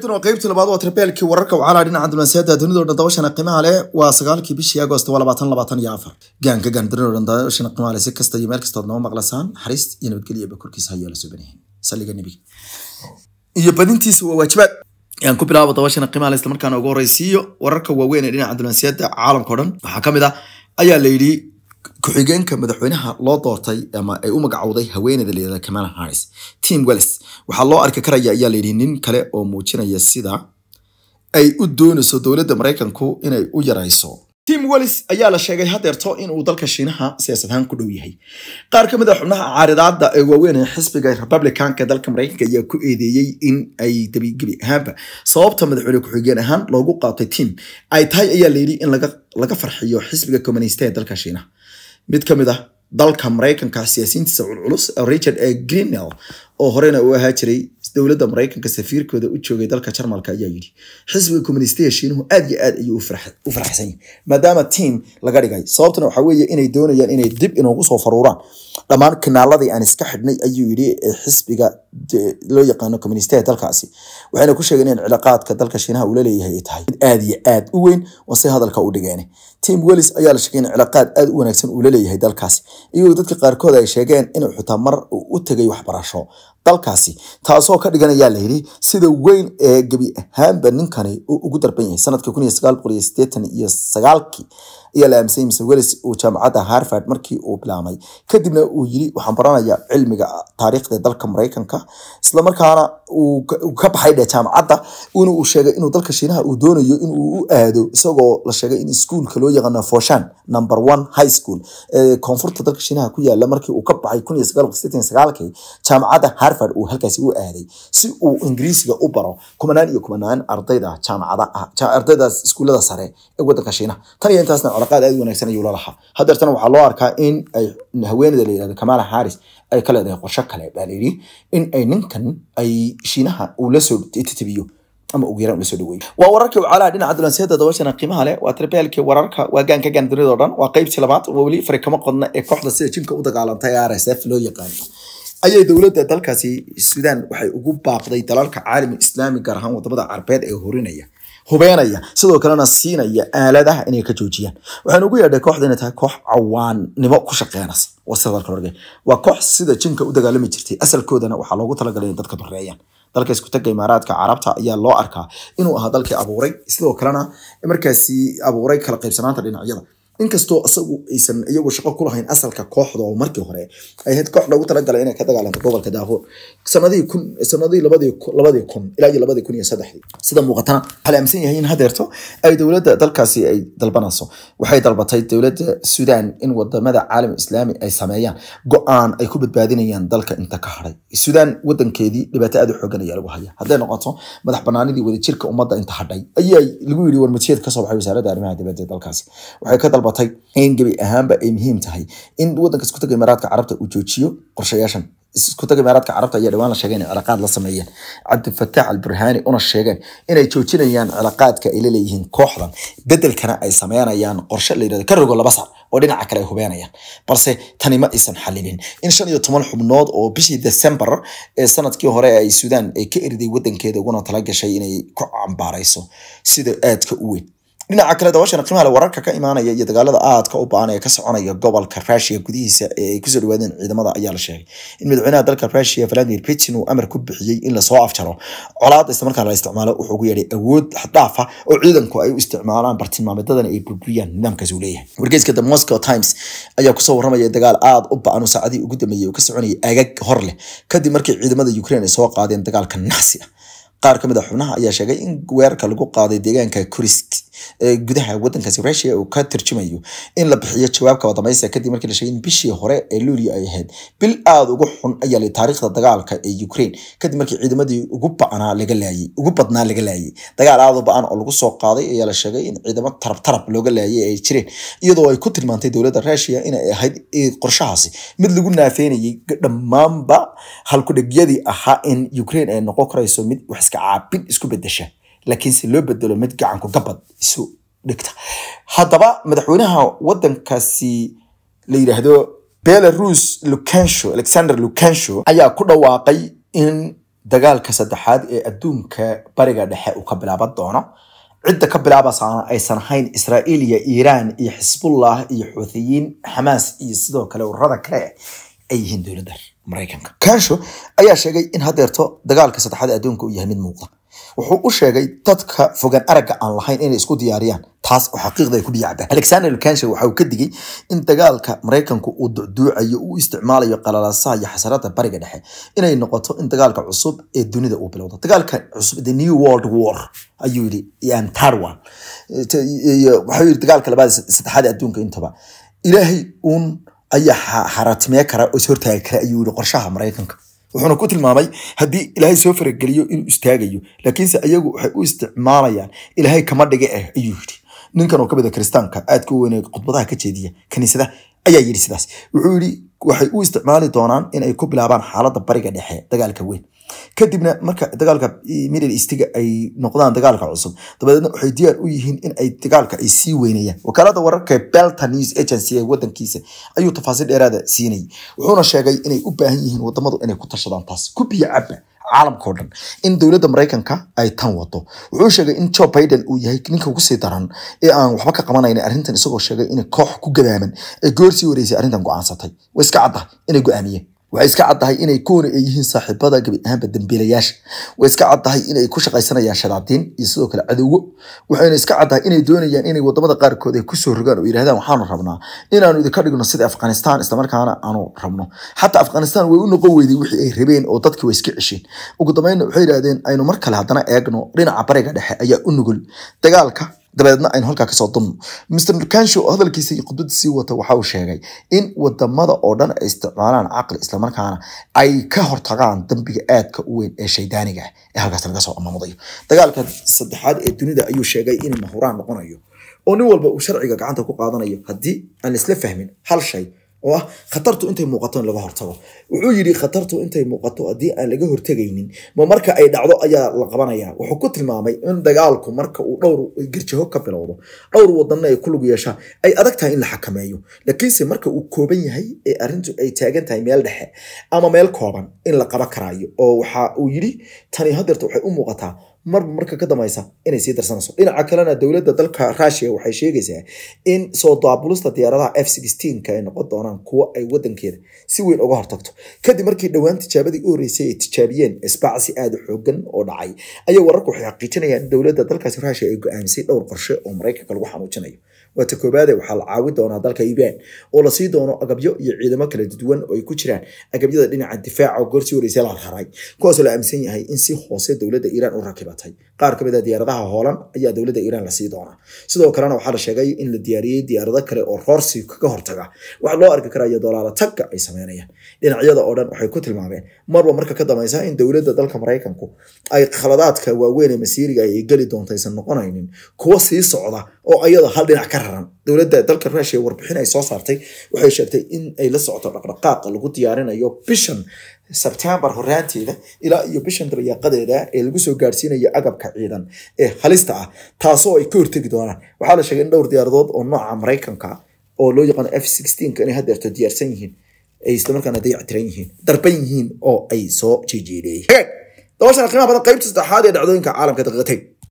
tan waa qeybtii labaad waa tarbeelkii wararka wacaalaa dhinaca dulmansiyada dunidao dhan dabashana qiimaha leh waa sagaalkii bishii agost waa labaatan labaatan iyo afar gaanka gaandunidao dhan dabashana qiimaha leh si kasta iyo meel kastood noo maqlasaan naxariist iyo nabadgeliyaba korkiisa hayaa la saliga nebiga iyo badintiisa waa waajibaad yaan ku bilaabo dabashana qiimaha leh islamarkaana ugu horeysiiyo wararka waaweyn ee dhinaca dulmansiyada caalamka o dhan waxaa ka mid ah ayaa la ku-xigeenka madaxweynaha loo doortay ama ay u magacowday haweeneyda layidhahda kamala harris tim wells waxaa loo arki karaya ayaa layidhi nin kale oo muujinaya sida ay u doonayso dowladda maraykanku inay u yarayso tim wellis ayaa la sheegay hadeerto inuu dalka shiinaha siyaasad ahaan ku dhow yahay qaar ka mid a xubnaha caaridaada ee waaweyn ee xisbiga republicanka dalka maraykanka ayaa ku eedeeyey in ay gebigebi ahaanba sababta madaxweyne ku-xigeen ahaan loogu qaatay tim ay tahay ayaa layidhi in laga farxiyo xisbiga communist ee dalka shiinaha mid ka mid ah dalka maraykanka siyaasiyiintiisa culculus richard e greenell oo horena uu ahaa jiray dowladda maraykanka safiirkooda u joogay dalka jarmalka ayaa yidhi xisbiga komunistiga shiinuhu aad yo aad ayuu u faraxsan yahay maadaama tiam laga dhigay sababtuna waxaa weeye inay doonayaan inay dib inoogu soo faruuraan dhammaan kanaaladii aan iska xidhnay ayuu yidhi ee xisbiga loo yaqaano komunistiga dalkaasi waxayna ku sheegeen in cilaaqaadka dalka shiinaha uu la leeyahay ay tahay mid aad yo aad u weyn oo si hadalka u dhigeene tim wellis ayaa la sheegay in cilaaqaad aada u wanaagsan uu la leeyahay dalkaasi iyagoo dadka qaarkood ay sheegeen inuu xitaa mar uu u tegay waxbarasho dalkaasi taasoo ka dhiganayaa layidhi sida weyn ee gebi ahaanba ninkani uu ugu darban yahay sanadkii kun iyo sagaal boqol iyo sideetan iyo sagaalkii ayaa la aaminsan mise welis uu jaamacadda harvard markii uu bilaamay kadibna uu yiri waxaan baranaya cilmiga taariikhda dalka maraykanka islamarkaana uu ka baxay dhe jaamacadda una uu sheegay inuu dalka shiinaha uu doonayo inuu u aado isagoo la sheegay in iskuulka loo yaqaano foshan number one high school koonfurta dalka shiinaha ku yaala markii uu ka baxay kun iyo sagaal boqol sideetan iyo sagaalkii jaamacadda harvard uu halkaasi u aaday si uu ingiriisiga u baro kumanaan iyo kumanaan ardayda jaamacada ah ardaydaas iskuullada sare ee waddanka shiinaha tan iyo intaasna calaaqaad aad u wanaagsan ayuu la lahaa hadeertana waxaa loo arkaa in ay haweenida la yirahdo kamaala haris ay ka leedahay qorsho kale baa layidhi in ay ninkan ay shiinaha uu lasoo titibiyo ama ugu yaraan ulasoo dhaweeyo waa wararkii ucaalaha dhinaca dulanseeda dabashana qiimaha leh waa tribeelkii wararka waa gaanka gaan dunida o dhan waa qaybtii labaad waa weli fari kama qodna ee kooxda sida jinka u dagaalantay r s f loo yaqaan ayay dowladda dalkaasi suudaan waxay ugu baaqday dalalka caalamin islaami gaar ahaan wadamada carbeed ee horinaya hubeenaya sidoo kalena siinaya aaladaha inay ka joojiyaan waxaan ugu yeedhay kooxda inay tahay koox cawaannimo ku shaqeynaysa waa koox sida jinka u dagaalami jirtay asalkoodana waxaa loogu talagalay in dadka dureeyaan dalka iskutaga imaaraadka carabta ayaa loo arkaa inuu ahaa dalkii abuuray sidoo kalena markaasi abuuray kala qaybsanaanta dhinacyada inkastoo isagu aysan iyagu shaqo ku lahayn asalka kooxda oo markii hore ay ahayd kooxda ugu talagalay inay ka dagaalanto gobolka daafour sanadihii kun sanadihii labadii labadii kun ilaa iyo labadii kun iyo saddexdii sida muuqatana waxaa la yahay in hadeerto ay dowladda dalkaasi ay dalbanayso waxay dalbatay dowladda suudaan in wadamada caalam islaami ay sameeyaan go-aan ay ku badbaadinayaan dalka inta ka hadhay suudaan wadankeedii dhibaato aad u xoogan ayaa lagu haya hadday noqoto madax banaanidii wadajirka ummadda inta hadhay ayaa lagu yidhi warmajiyeed ka baxay wasaaradda arrimaha dibadda dalkaasi waxay ka dalba qabatay in gebi ahaanba ay muhiim tahay in wadanka iskutaga imaaraadka carabta uu joojiyo qorshayaashan iskutaga imaaraadka carabta ayaa dhawaan la sheegay inay cilaaqaad la sameeyeen cabdilfataax alburhaani una sheegeen inay joojinayaan cilaaqaadka ay laleeyihiin kooxdan bedelkana ay sameynayaan qorshe la yidhahdo ka rogo laba sac oo dhinaca kale ay hubeenayaan balse tani ma aysan xalilin in shan iyo toban xubnood oo bishii december ee sanadkii hore ay suudaan ay ka eriday wadankeeda uguna tala inay ku cambaarayso sida aadka u weyn dhinaca kale dabaashan qiimaha wararka ka imaanaya iyo dagaalada aadka u baahan ee ka soconaya gobolka Russia gudihiisa ee ay kusoo dhawaadeen ciidamada ayaa la sheegay in madaxweynaha dalka Russia Vladimir Putin uu amar ku bixiyay in la afjaro colaad isla la isticmaalo wuxuu ugu yeedhay awood xaddaaf oo ciidanku ay u isticmaalaan bartilmaameedadana ay burburiyaan nidaamkaasi uu leeyahay wargeyska Moscow Times ayaa kusoo warramaya dagaal aad u ba'an oo saacadihii ugu dambeeyey uu ka soconayay aagag hor leh kadib markii ciidamada Ukraine ay soo qaadeen dagaalka naxsi ah qaar ka mid ah xubnaha ayaa sheegay in weerarka lagu qaaday deegaanka Kursk gudaha wadankaasi rusia uu ka tarjumayo in la bixiyo jawaabka wadamaysa kadib markii la sheegay in bishii hore ee luulio ay ahayd bil aada ugu xun ayaa taariikhda dagaalka ee ukraine kadib markii ciidamadii ugu bacnaa laga laayay ugu badnaa laga laayay dagaal aada u ba-an oo lagu soo qaaday ayaa la sheegay in ciidamo tarab tarab looga laayay ay jireen iyadoo ay ku tilmaantay dowladda rusia inay ahayd qorshahaasi mid lagu naafeynayay dhammaanba halkudhegyadii ahaa in ukraine ay noqon karayso mid wax iska caabin isku bedesha laakiinse loo bedelo mid gacanku gabad isu dhigta haddaba madaxweynaha waddankaasi la yidhaahdo belarus lucensho alexander lucensho ayaa ku dhawaaqay in dagaalka saddexaad ee adduunka bariga dhexe uu ka bilaaban doono cidda ka bilaabaysana aysan ahayn israa'iil iyo iiraan iyo xisbullah iyo xuuthiyiin xamaas iyo sidoo kale ururada kale ay yihiin dowladda maraykanka kensho ayaa sheegay in hadeerto dagaalka saddexaad ee adduunka uu yahay mid muuqda wuxuu u sheegay dadka fogaan aragga aan lahayn inay isku diyaariyaan taas oo xaqiiqda ku dhiyacbeen alexander lukansher waxa uu ka digay in dagaalka maraykanku uu ducduucayo uu isticmaalayo qalalasaha iyo xasarada bariga dhexe inay noqoto in dagaalka cusub ee dunida uu bilowdo dagaalka cusub the new world war ayuu yidhi and tarwa waxau dagaalka labaad saddexaad adduunka intaba ilaahay uun ayaa xaratmee kara oo is hortaagi kara ayuu yidhi qorshaha maraykanka wuxuuna ku tilmaamay haddii ilaahay soo farageliyo inuu istaagayo laakiinse ayagu waxay u isticmaalayaan ilaahay kama dhige ah ayuu yidhi ninkan oo kamid a ah kiristaanka aadka u weyne khudbadaha ka jeediya kaniisada ayaa yidhi sidaas wuxuu yidhi waxay u isticmaali doonaan inay ku bilaabaan xaaladda bariga dhexe dagaalka weyn kadibna marka dagaalka middle eastiga ay noqdaan dagaalka cusub dabadeedna waxay diyaar u yihiin in dagaalka ay sii weynayaan wakaalada wararka belta news agency ee wadankiisa ayuu tafaasiil dheeraada siinay wuxuuna sheegay inay u baahan yihiin wadamadu inay ku tarsadaan taas kubiya cabba caalamkao dhan in dowladda maraykanka ay tan wado wuxuu sheegay in jo biden uu yahay ninka ugu sii daran ee aan waxba ka qabanayn arrintan isagoo sheegay inay koox ku gadaaman ay goorsii wareysay arrintan go-aansatay way iska cadda inay go-aamiyeen waxay iska caddahay inay kuwana ay yihiin saaxiibada gabi ahaanba dambiilayaasha way iska caddahay inay ku shaqaysanayaan sharaadiin iyo sidoo kale cadowgo waxayna iska caddahay inay doonayaan inay wadamada qaarkood ay kusoo rogaan oo yidhahdaan waxaanu rabnaa inaanu idinka dhigno sida afghanistan islamarkaana aanu rabno xataa afghanistan way u noqon weyday wixii ay rabeen oo dadkii way iska cesheen ugu dambeynna waxay yidhahdeen aynu mar kale haddana eegno dhinaca bariga dhexe ayaa u nugul dagaalka dabeedna aynu halkaa kasoo dunno mer nukansho oo hadalkiisa iyo khudbadda sii wata waxa uu sheegay in wadamada oo dhan ay isticmaalaan caqli islamarkaana ay ka hortagaan dambiga aadka u weyn ee shaydaaniga ee halkaas laga soo amamudayo dagaalka saddexaad ee dunida ayuu sheegay in mahuraan noqonayo oo nin walba uu sharciga gacanta ku qaadanayo haddii aan isla fahmin hal shay oo ah khatartu intay muuqato in laga hortago wuxuu yidhi khatartu intay muuqato haddii aan laga hortegaynin ma marka ay dhacdo ayaa la qabanaya wuxuu ku tilmaamay in dagaalku marka uu dhowr girjaho ka bilowdo dhowr wadanna ay ku lug yeeshaan ay adag tahay in la xakameeyo laakiinse marka uu kooban yahay ee arrintu ay taagan tahay meel dhexe ama meel kooban in la qaba karaayo oo waxa uu yidhi tani hadeerta waxay u muuqataa marba marka ka dameysa inay sii darsanayso dhinaca kalena dowladda dalka rusia waxay sheegaysaa in soo daabulista diyaaradaha f ka ay noqon doonaan kuwo ay wadankeeda si weyn uga hortagto kadib markii dhowaan tijaabadii u horreysay ay tijaabiyeen isbacsi aada xoogan oo dhacay ayaa wararku waxay xaqiijinayaan in dowladda dalkaasi rusia ay go-aamisay dhowr qorshe oo maraykanka lagu xanuujinayo waata koobaade waxaa la caawi doonaa dalka yuban oo lasii doono agabyo iyo ciidamo kala duwan oo ay ku jiraan agabyada dhinaca difaaca goortii horeysa la harharay kuwaasoo la aaminsan yahay in si hoose dowladda iiraan u rakibatay qaar ka mid a ah diyaaradaha hoolan ayaa dowladda iiraan lasii doonaa sidoo kalena waxaa la sheegay in la diyaariyey diyaarado kale oo roorsi kaga hortaga waxaa loo arki karaya dolaala tagga ay sameynayaan dhinacyada oo dhan waxay ku tilmaameen marba marka ka dambaysa in dowladda dalka maraykanku ay khaladaadka waaweyn ee masiiriga ay geli doonta noqonaynin kuwa sii socda oo ayada hal dhinac ka qaran dowladda dalka ruushia warbixin ay soo saartay waxay sheegtay in ay la socoto dhaqdhaqaaqa lagu diyaarinayo bishan sebtember horaanteeda ilaa iyo bishan daryaaqadeeda ee lagu soo gaarsiinayo agabka ciidan ee halista ah taasoo ay ka hortegi doonaan waxaa la sheegay in dhowr diyaaradood oo nooca maraykanka ah, oo loo yaqaano f sixteenka inay haddeerto diyaarsan yihiin ay islamarkaana dayac yihiin darban yihiin oo ay soo jeejeedeeyeen dabaashan qiimaha badan qaybta saddexaad ee dhacdooyinka caalamka daqiiqatay